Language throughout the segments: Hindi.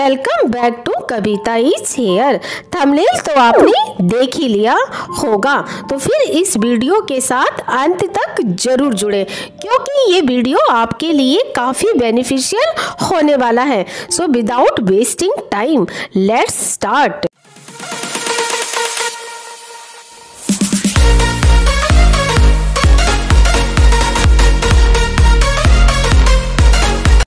Welcome back to Kavita is here thumbnail तो आपने देख ही लिया होगा तो फिर इस वीडियो के साथ अंत तक जरूर जुड़े क्योंकि ये वीडियो आपके लिए काफ़ी बेनिफिशियल होने वाला है so without wasting time let's start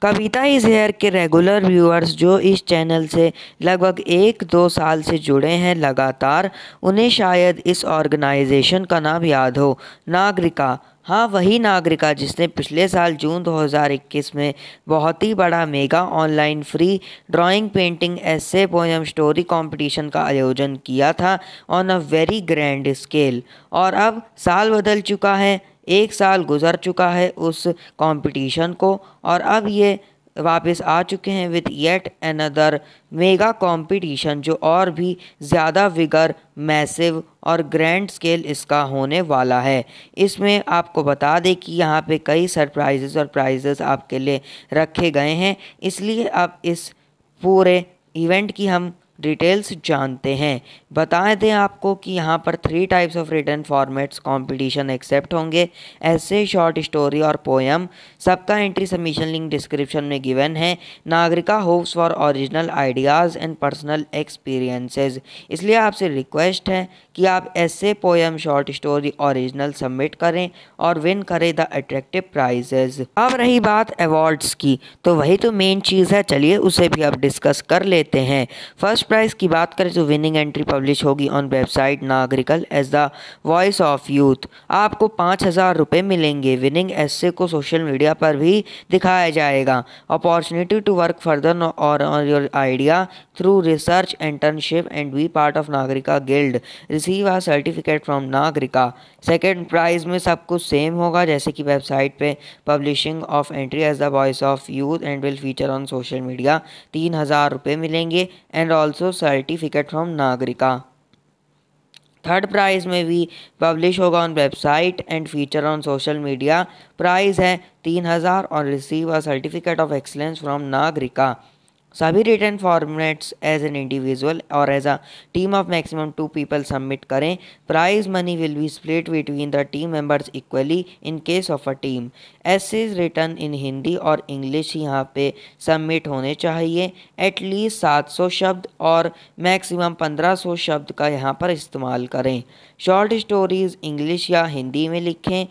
Kavita is here के रेगुलर व्यूअर्स जो इस चैनल से लगभग एक दो साल से जुड़े हैं लगातार उन्हें शायद इस ऑर्गेनाइजेशन का नाम याद हो नागरिका हाँ वही नागरिका जिसने पिछले साल जून 2021 में बहुत ही बड़ा mega online free drawing painting essay poem story competition का आयोजन किया था on a very grand scale और अब साल बदल चुका है एक साल गुजर चुका है उस कंपटीशन को और अब ये वापस आ चुके हैं with yet another mega competition जो और भी ज़्यादा विगर मैसिव और ग्रैंड स्केल इसका होने वाला है इसमें आपको बता दें कि यहाँ पे कई सरप्राइजेज़ और प्राइजेस आपके लिए रखे गए हैं इसलिए आप इस पूरे इवेंट की हम डिटेल्स जानते हैं बताए दें आपको कि यहाँ पर three types of written formats competition accept होंगे ऐसे शॉर्ट स्टोरी और पोएम सबका एंट्री सबमिशन लिंक डिस्क्रिप्शन में गिवन है Nagarika hopes for original ideas and personal experiences इसलिए आपसे रिक्वेस्ट है कि आप ऐसे poem short story original submit करें और विन करें द अट्रैक्टिव प्राइजेज अब रही बात अवार्ड्स की तो वही तो मेन चीज़ है चलिए उसे भी आप डिस्कस कर लेते हैं फर्स्ट फर्स्ट प्राइज़ की बात करें तो विनिंग एंट्री पब्लिश होगी on website Nagarika as the voice of youth आपको पाँच हज़ार रुपये मिलेंगे विनिंग एस्से को सोशल मीडिया पर भी दिखाया जाएगा अपॉर्चुनिटी टू वर्क फर्दर और on your idea through research internship and be part of Nagarika guild receive a certificate from Nagarika second prize में सब कुछ सेम होगा जैसे कि वेबसाइट पर publishing of entry as the voice of youth and will feature on social media तीन हज़ार रुपये मिलेंगे and all also certificate from Nagarika third prize में भी पब्लिश होगा on website and feature on social media prize है तीन हज़ार और receive a certificate of excellence from Nagarika सभी written formats as an individual और as a team of maximum two people submit करें prize money will be split between the team members equally in case of a team essays written in Hindi और इंग्लिश यहाँ पे सबमिट होने चाहिए एटलीस्ट सात सौ शब्द और मैक्सिमम सौ शब्द का यहाँ पर इस्तेमाल करें शॉर्ट स्टोरीज इंग्लिश या हिंदी में लिखें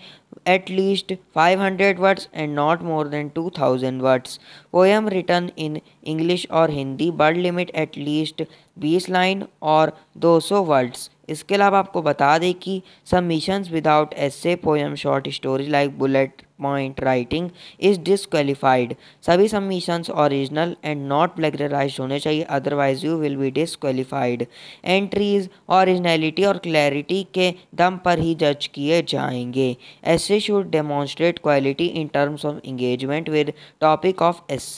at least 500 words and not more than 2000 words. Poem written in English or Hindi but limit at least बीस लाइन और 200 वर्ड्स इसके अलावा आपको बता दें कि submissions without essay poem short story like bullet point writing is disqualified सभी submissions original and not plagiarise होने चाहिए otherwise you will be disqualified entries originality और क्लैरिटी के दम पर ही जज किए जाएंगे a should demonstrate quality in terms of engagement with topic of S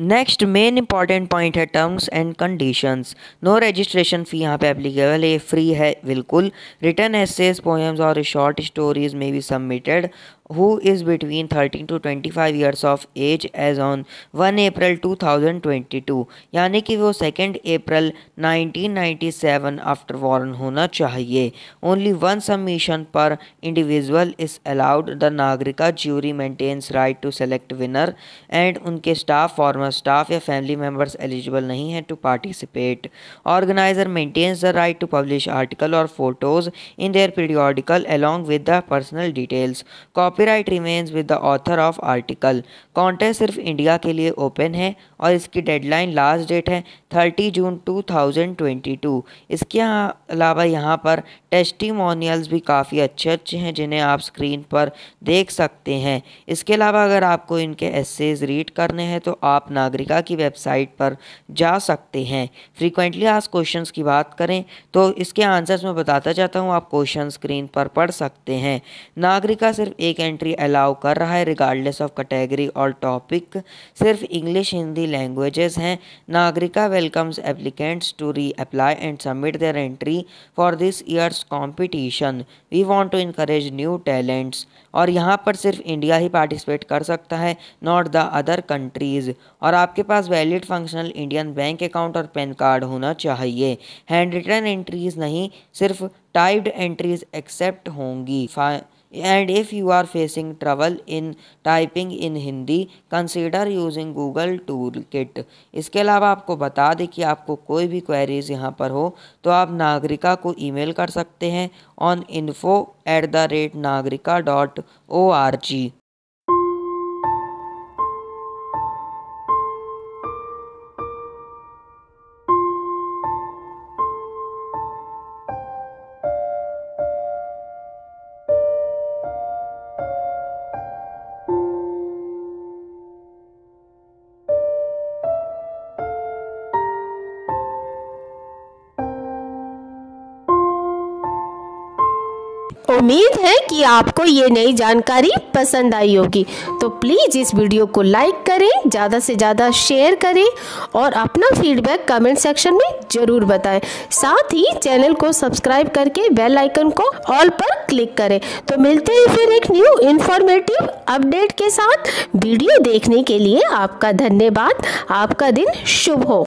next main important point है terms and conditions no registration fee यहाँ पे एप्लीकेबल है फ्री है बिल्कुल रिटर्न एसेज पोएम्स और शॉर्ट स्टोरीज में भी submitted who is between thirteen to twenty five 13 of age age on one April two thousand twenty two यानी कि वो second April nineteen seven after born होना चाहिए only one submission per individual is allowed the Nagarika jury maintains right to select winner and उनके स्टाफ फॉर्मर स्टाफ या फैमिली मेम्बर्स एलिजिबल नहीं हैं to participate organiser maintains the right to publish article और photos in their periodical along with the personal details copy copyright remains with the author of article contest सिर्फ इंडिया के लिए ओपन है और इसकी डेडलाइन लास्ट डेट है 30 जून 2022 इसके अलावा यहाँ पर टेस्टिमोनियल्स भी काफ़ी अच्छे अच्छे हैं जिन्हें आप स्क्रीन पर देख सकते हैं इसके अलावा अगर आपको इनके एसेज रीड करने हैं तो आप नागरिका की वेबसाइट पर जा सकते हैं फ्रीक्वेंटली आज क्वेश्चन की बात करें तो इसके आंसर्स में बताता जाता हूँ आप क्वेश्चन स्क्रीन पर पढ़ सकते हैं नागरिका सिर्फ एक एंट्री अलाउ कर रहा है रिगार्डलेस ऑफ कैटेगरी और टॉपिक सिर्फ इंग्लिश हिंदी लैंग्वेजेस हैं Nagarika welcomes applicants to reapply and submit their entry for this year's competition we want to increase new talents और यहाँ पर सिर्फ इंडिया ही पार्टिसिपेट कर सकता है नॉट द अदर कंट्रीज़ और आपके पास valid functional Indian bank account और पैन कार्ड होना चाहिए हैंड रिटर्न एंट्रीज़ नहीं सिर्फ टाइप्ड एंट्रीज़ एक्सेप्ट होंगी And if you are facing trouble in typing in Hindi, consider using Google Toolkit. इसके अलावा आपको बता दें कि आपको कोई भी क्वेरीज यहाँ पर हो तो आप नागरिका को ईमेल कर सकते हैं on info at the rate Nagarika dot O R G उम्मीद है कि आपको ये नई जानकारी पसंद आई होगी तो प्लीज़ इस वीडियो को लाइक करें ज़्यादा से ज़्यादा शेयर करें और अपना फीडबैक कमेंट सेक्शन में ज़रूर बताएं साथ ही चैनल को सब्सक्राइब करके बेल आइकन को ऑल पर क्लिक करें तो मिलते हैं फिर एक न्यू इन्फॉर्मेटिव अपडेट के साथ वीडियो देखने के लिए आपका धन्यवाद आपका दिन शुभ हो